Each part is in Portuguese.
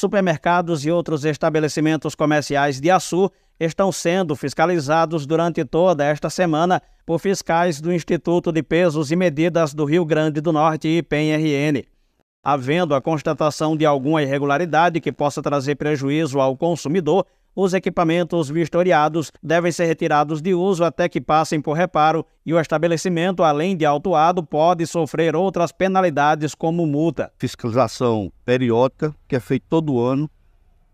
supermercados e outros estabelecimentos comerciais de Açu estão sendo fiscalizados durante toda esta semana por fiscais do Instituto de Pesos e Medidas do Rio Grande do Norte e PNRN. Havendo a constatação de alguma irregularidade que possa trazer prejuízo ao consumidor, os equipamentos vistoriados devem ser retirados de uso até que passem por reparo e o estabelecimento, além de autuado, pode sofrer outras penalidades como multa. Fiscalização periódica, que é feita todo ano.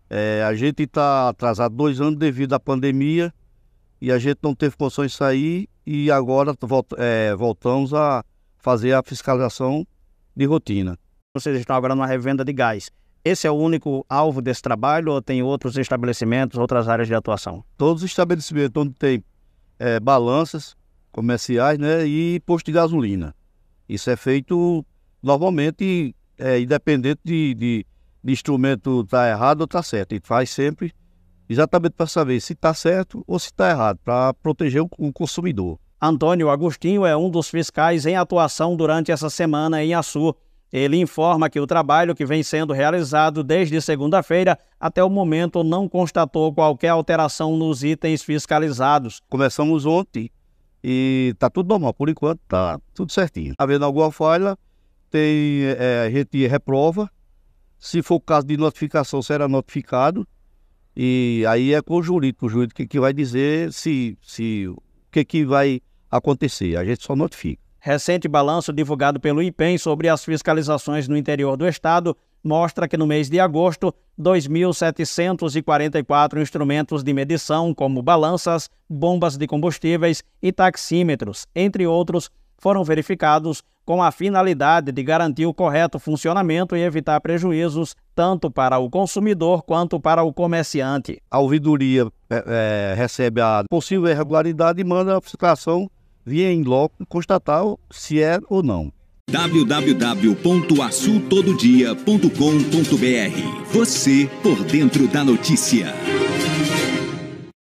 É, a gente está atrasado dois anos devido à pandemia e a gente não teve condições de sair e agora é, voltamos a fazer a fiscalização de rotina. Vocês estão agora numa revenda de gás. Esse é o único alvo desse trabalho ou tem outros estabelecimentos, outras áreas de atuação? Todos os estabelecimentos onde tem é, balanças comerciais né, e posto de gasolina. Isso é feito normalmente, é, independente de, de, de instrumento estar tá errado ou estar tá certo. E faz sempre exatamente para saber se está certo ou se está errado, para proteger o, o consumidor. Antônio Agostinho é um dos fiscais em atuação durante essa semana em Açu. Ele informa que o trabalho que vem sendo realizado desde segunda-feira até o momento não constatou qualquer alteração nos itens fiscalizados. Começamos ontem e está tudo normal, por enquanto está tudo certinho. Havendo tá alguma falha, tem, é, a gente reprova. Se for o caso de notificação, será notificado. E aí é com o jurídico, o jurídico que, que vai dizer se, se o que, que vai acontecer. A gente só notifica. Recente balanço divulgado pelo IPEM sobre as fiscalizações no interior do estado mostra que no mês de agosto, 2.744 instrumentos de medição, como balanças, bombas de combustíveis e taxímetros, entre outros, foram verificados com a finalidade de garantir o correto funcionamento e evitar prejuízos tanto para o consumidor quanto para o comerciante. A ouvidoria é, é, recebe a possível irregularidade e manda a fiscalização via em loco constatar se é ou não www.assultododia.com.br Você por dentro da notícia.